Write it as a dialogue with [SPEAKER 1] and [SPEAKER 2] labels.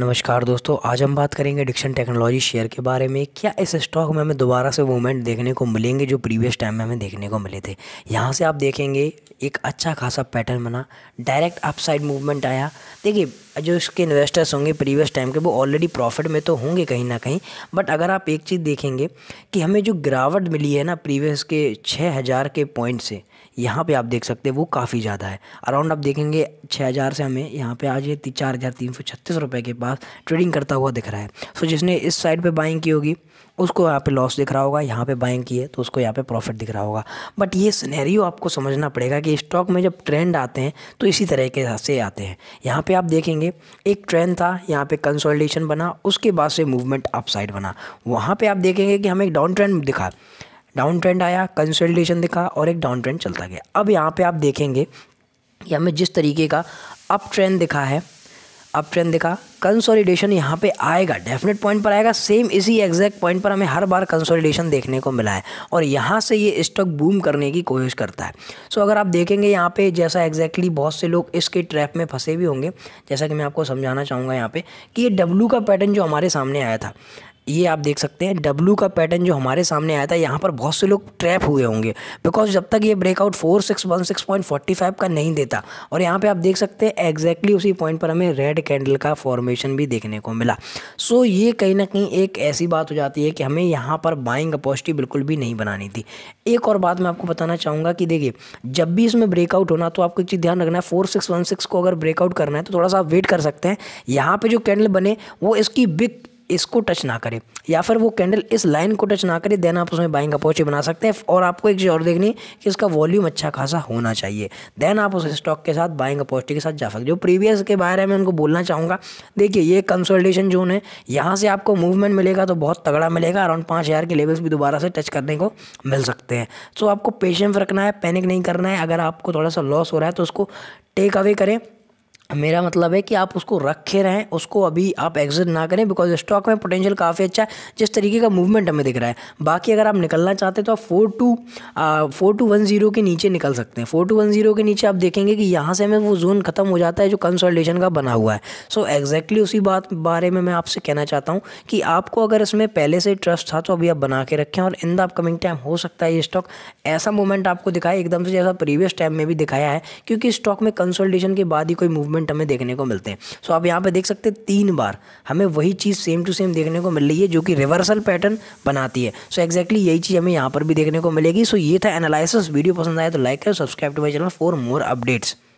[SPEAKER 1] नमस्कार दोस्तों आज हम बात करेंगे डिक्शन टेक्नोलॉजी शेयर के बारे में क्या इस स्टॉक में हमें दोबारा से मूवमेंट देखने को मिलेंगे जो प्रीवियस टाइम में हमें देखने को मिले थे यहाँ से आप देखेंगे एक अच्छा खासा पैटर्न बना डायरेक्ट अपसाइड मूवमेंट आया देखिए जो इसके इन्वेस्टर्स होंगे प्रीवियस टाइम के वो ऑलरेडी प्रॉफिट में तो होंगे कहीं ना कहीं बट अगर आप एक चीज़ देखेंगे कि हमें जो गिरावट मिली है ना प्रीवियस के छः हज़ार के पॉइंट से यहाँ पे आप देख सकते हैं वो काफ़ी ज़्यादा है अराउंड आप देखेंगे छः हज़ार से हमें यहाँ पे आज ये चार हज़ार तीन सौ छत्तीस रुपये के पास पास ट्रेडिंग करता हुआ दिख रहा है सो जिसने इस साइड पर बाइंग की होगी उसको यहाँ पे लॉस दिख रहा होगा यहाँ पे बाइंग की है तो उसको यहाँ पे प्रॉफिट दिख रहा होगा बट ये सिनेरियो आपको समझना पड़ेगा कि स्टॉक में जब ट्रेंड आते हैं तो इसी तरह के से आते हैं यहाँ पे आप देखेंगे एक ट्रेंड था यहाँ पे कंसोलिडेशन बना उसके बाद से मूवमेंट अपसाइड बना वहाँ पर आप देखेंगे कि हमें एक डाउन ट्रेंड दिखा डाउन ट्रेंड आया कंसोलिडेशन दिखा और एक डाउन ट्रेंड चलता गया अब यहाँ पर आप देखेंगे कि हमें जिस तरीके का अप ट्रेंड दिखा है अब ट्रेंड देखा कंसोलिडेशन यहाँ पे आएगा डेफिनेट पॉइंट पर आएगा सेम इसी एग्जैक्ट पॉइंट पर हमें हर बार कंसोलिडेशन देखने को मिला है और यहाँ से ये स्टॉक बूम करने की कोशिश करता है सो so, अगर आप देखेंगे यहाँ पे जैसा एग्जैक्टली exactly बहुत से लोग इसके ट्रैप में फंसे भी होंगे जैसा कि मैं आपको समझाना चाहूँगा यहाँ पर कि ये डब्लू का पैटर्न जो हमारे सामने आया था ये आप देख सकते हैं डब्ल्यू का पैटर्न जो हमारे सामने आया था यहाँ पर बहुत से लोग ट्रैप हुए होंगे बिकॉज जब तक ये breakout four six one six point forty five का नहीं देता और यहाँ पे आप देख सकते हैं एग्जैक्टली उसी पॉइंट पर हमें रेड कैंडल का फॉर्मेशन भी देखने को मिला सो so, ये कहीं ना कहीं एक ऐसी बात हो जाती है कि हमें यहाँ पर बाइंग अपॉजिटिव बिल्कुल भी नहीं बनानी थी एक और बात मैं आपको बताना चाहूँगा कि देखिए जब भी इसमें ब्रेकआउट होना तो आपको एक चीज़ ध्यान रखना है फोर सिक्स वन सिक्स को अगर ब्रेकआउट करना है तो थोड़ा सा आप वेट कर सकते हैं यहाँ पर जो कैंडल बने वो इसकी बिग इसको टच ना करे या फिर वो कैंडल इस लाइन को टच ना करे देन आप उसमें बाइंग अपॉच बना सकते हैं और आपको एक चीज़ और देखनी है कि इसका वॉल्यूम अच्छा खासा होना चाहिए देन आप उस स्टॉक के साथ बाइंग अपॉर्चुनिटी के साथ जा सकते जो प्रीवियस के बारे में उनको बोलना चाहूँगा देखिए ये कंसल्टेशन जोन है यहाँ से आपको मूवमेंट मिलेगा तो बहुत तगड़ा मिलेगा अराउंड पाँच हज़ार के लेवल्स भी दोबारा से टच करने को मिल सकते हैं सो तो आपको पेशेंस रखना है पैनिक नहीं करना है अगर आपको थोड़ा सा लॉस हो रहा है तो उसको टेक अवे करें मेरा मतलब है कि आप उसको रखे रहें उसको अभी आप एग्जिट ना करें बिकॉज स्टॉक में पोटेंशियल काफ़ी अच्छा है जिस तरीके का मूवमेंट हमें दिख रहा है बाकी अगर आप निकलना चाहते हैं तो आप four two four two one zero के नीचे निकल सकते हैं फोर टू वन जीरो के नीचे आप देखेंगे कि यहाँ से हमें वो जोन खत्म हो जाता है जो कंसल्टेशन का बना हुआ है सो so, एग्जैक्टली exactly उसी बात बारे में मैं आपसे कहना चाहता हूँ कि आपको अगर इसमें पहले से ट्रस्ट था तो अभी आप बना के रखें और इन द अपकमिंग टाइम हो सकता है ये स्टॉक ऐसा मूवमेंट आपको दिखाए एकदम से जैसा प्रीवियस टाइम में भी दिखाया है क्योंकि स्टॉक में कंसल्टेशन के बाद ही कोई मूवमेंट मूवमेंट हमें देखने को मिलते हैं सो आप यहाँ पर देख सकते हैं तीन बार हमें वही चीज़ सेम टू सेम देखने को मिल रही है जो कि रिवर्सल पैटर्न बनाती है सो एक्जैक्टली यही चीज़ हमें यहाँ पर भी देखने को मिलेगी सो ये था एनालिसिस वीडियो पसंद आया तो लाइक करें subscribe to my channel for more updates